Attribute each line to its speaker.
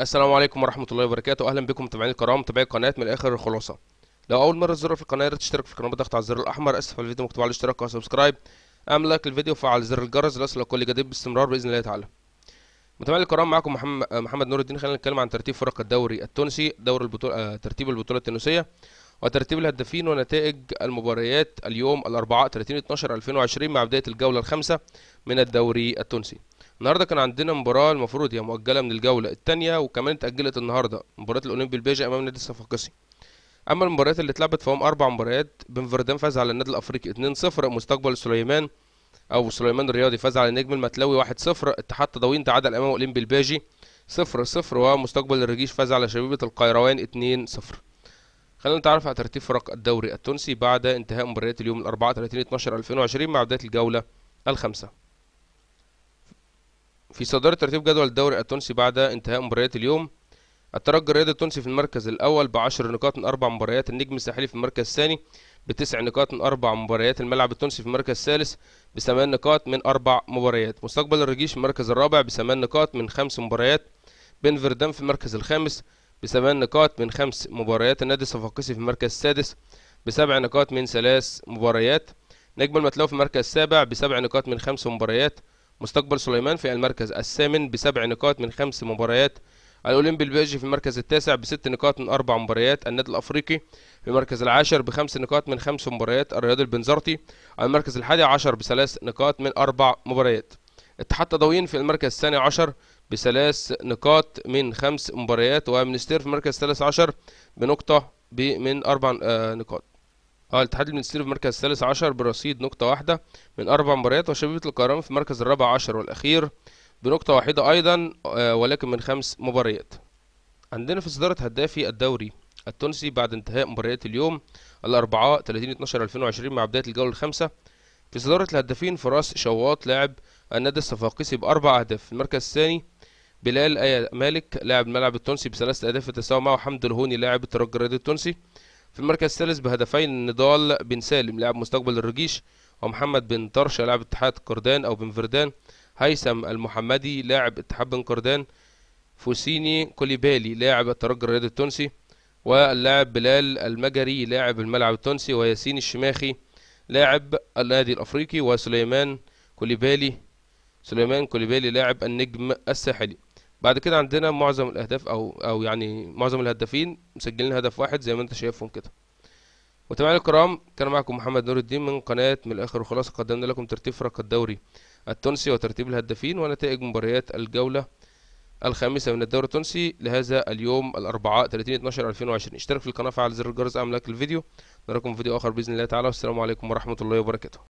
Speaker 1: السلام عليكم ورحمة الله وبركاته أهلا بكم متابعين الكرام متابعي القناة من الآخر الخلاصة لو أول مرة تزور في القناة تشترك في القناة بضغط على الزر الأحمر أسف على الفيديو مكتوب على الاشتراك وسبسكرايب أعمل لايك للفيديو وفعل زر الجرس لأصل كل جديد باستمرار بإذن الله تعالى متابعين الكرام معكم محمد, آه، محمد نور الدين خلينا نتكلم عن ترتيب فرق الدوري التونسي دور البطولة آه، ترتيب البطولة التونسية وترتيب الهدافين ونتائج المباريات اليوم الأربعاء 30 12 2020 مع بداية الجولة الخامسة من الدوري التونسي النهارده كان عندنا مباراه المفروض هي مؤجله من الجوله الثانيه وكمان اتاجلت النهارده مباراه الاولمبي البيجي امام نادي الصفاقسي اما المباريات اللي اتلعبت فهم اربع مباريات بنفردان فاز على النادي الافريقي 2-0 مستقبل سليمان او سليمان الرياضي فاز على النجم المتلوي 1-0 اتحاد تضاوين تعادل امام اولمبي الباجي 0-0 ومستقبل الرجيش فاز على شبيبه القيروان 2-0 خلينا نتعرف على ترتيب فرق الدوري التونسي بعد انتهاء مباريات اليوم الاربعاء 30 12 2020 مع بدايه الجوله الخامسه في صدارة ترتيب جدول الدوري التونسي بعد انتهاء مباريات اليوم الترجي الرياضي التونسي في المركز الأول بعشر نقاط من أربع مباريات النجم الساحلي في المركز الثاني بتسع نقاط من أربع مباريات الملعب التونسي في المركز الثالث بثمان نقاط من أربع مباريات مستقبل الرجيش في المركز الرابع بثمان نقاط من خمس مباريات بن فردان في المركز الخامس بثمان نقاط من خمس مباريات النادي الصفاقسي في المركز السادس بسبع نقاط من ثلاث مباريات نجم المتلو في المركز السابع بسبع نقاط من خمس مباريات مستقبل سليمان في المركز الثامن بسبع نقاط من خمس مباريات الأولمبي البيجي في المركز التاسع بست نقاط من أربع مباريات النادي الأفريقي في المركز العاشر بخمس نقاط من خمس مباريات الرياضي البنزرتي المركز الحادي عشر بثلاث نقاط من أربع مباريات اتحاد تضوين في المركز الثاني عشر بثلاث نقاط من خمس مباريات ومنستير في المركز الثالث عشر بنقطة من أربع آه، نقاط اه الاتحاد المنستيري في المركز الثالث عشر برصيد نقطة واحدة من أربع مباريات وشبيبة الكهرباء في المركز الرابع عشر والأخير بنقطة واحدة أيضا اه، ولكن من خمس مباريات عندنا في صدارة هدافي الدوري التونسي بعد انتهاء مباريات اليوم الأربعاء 30 12 2020 مع بداية الجولة الخامسة في صدارة الهدافين فراس شواط لاعب النادي الصفاقسي بأربع أهداف في المركز الثاني بلال آية مالك لاعب الملعب التونسي بثلاثة أهداف يتساوى معه حمد الهوني لاعب الترجي الرياضي التونسي في المركز الثالث بهدفين نضال بن سالم لاعب مستقبل الرجيش ومحمد بن طرشة لاعب اتحاد قردان أو بن فردان هيثم المحمدي لاعب اتحاد بن قردان فوسيني كوليبالي لاعب الترجي الرياضي التونسي واللاعب بلال المجري لاعب الملعب التونسي وياسين الشماخي لاعب النادي الأفريقي وسليمان كوليبالي سليمان كوليبالي لاعب النجم الساحلي بعد كده عندنا معظم الاهداف او او يعني معظم الهدافين مسجلين هدف واحد زي ما انت شايفهم كده متابعينا الكرام كان معكم محمد نور الدين من قناه من الاخر وخلاص قدمنا لكم ترتيب فرق الدوري التونسي وترتيب الهدافين ونتائج مباريات الجوله الخامسه من الدوري التونسي لهذا اليوم الاربعاء 30 12 2020 اشترك في القناه فعل زر الجرس اعمل لايك للفيديو نراكم في فيديو اخر باذن الله تعالى والسلام عليكم ورحمه الله وبركاته